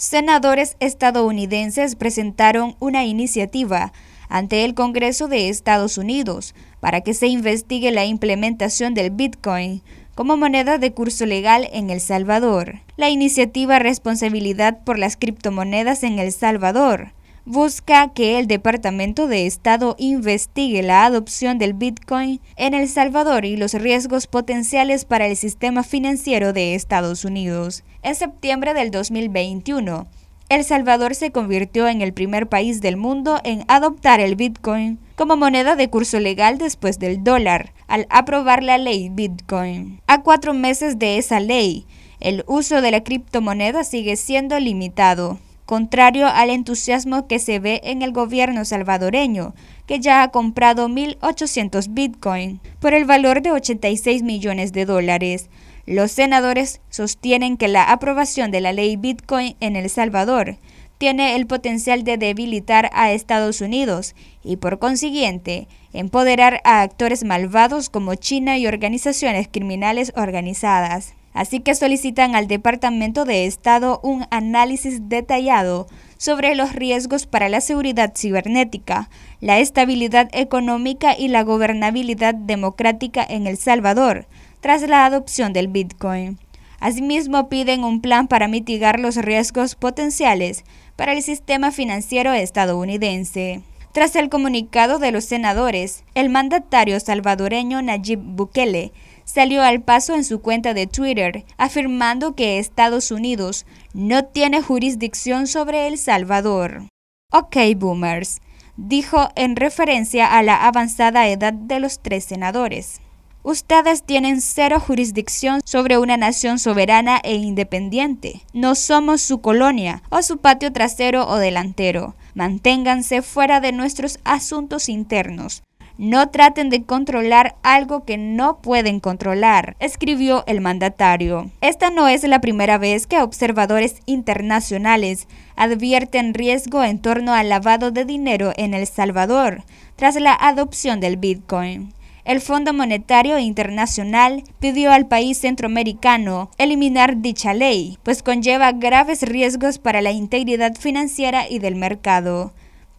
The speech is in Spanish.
senadores estadounidenses presentaron una iniciativa ante el Congreso de Estados Unidos para que se investigue la implementación del Bitcoin como moneda de curso legal en El Salvador. La iniciativa Responsabilidad por las criptomonedas en El Salvador busca que el Departamento de Estado investigue la adopción del Bitcoin en El Salvador y los riesgos potenciales para el sistema financiero de Estados Unidos. En septiembre del 2021, El Salvador se convirtió en el primer país del mundo en adoptar el Bitcoin como moneda de curso legal después del dólar, al aprobar la ley Bitcoin. A cuatro meses de esa ley, el uso de la criptomoneda sigue siendo limitado contrario al entusiasmo que se ve en el gobierno salvadoreño, que ya ha comprado 1.800 Bitcoin por el valor de 86 millones de dólares. Los senadores sostienen que la aprobación de la ley Bitcoin en El Salvador tiene el potencial de debilitar a Estados Unidos y, por consiguiente, empoderar a actores malvados como China y organizaciones criminales organizadas. Así que solicitan al Departamento de Estado un análisis detallado sobre los riesgos para la seguridad cibernética, la estabilidad económica y la gobernabilidad democrática en El Salvador tras la adopción del Bitcoin. Asimismo, piden un plan para mitigar los riesgos potenciales para el sistema financiero estadounidense. Tras el comunicado de los senadores, el mandatario salvadoreño Nayib Bukele salió al paso en su cuenta de Twitter, afirmando que Estados Unidos no tiene jurisdicción sobre El Salvador. Ok, boomers, dijo en referencia a la avanzada edad de los tres senadores. Ustedes tienen cero jurisdicción sobre una nación soberana e independiente. No somos su colonia o su patio trasero o delantero. Manténganse fuera de nuestros asuntos internos. No traten de controlar algo que no pueden controlar, escribió el mandatario. Esta no es la primera vez que observadores internacionales advierten riesgo en torno al lavado de dinero en El Salvador tras la adopción del Bitcoin el Fondo Monetario Internacional pidió al país centroamericano eliminar dicha ley, pues conlleva graves riesgos para la integridad financiera y del mercado.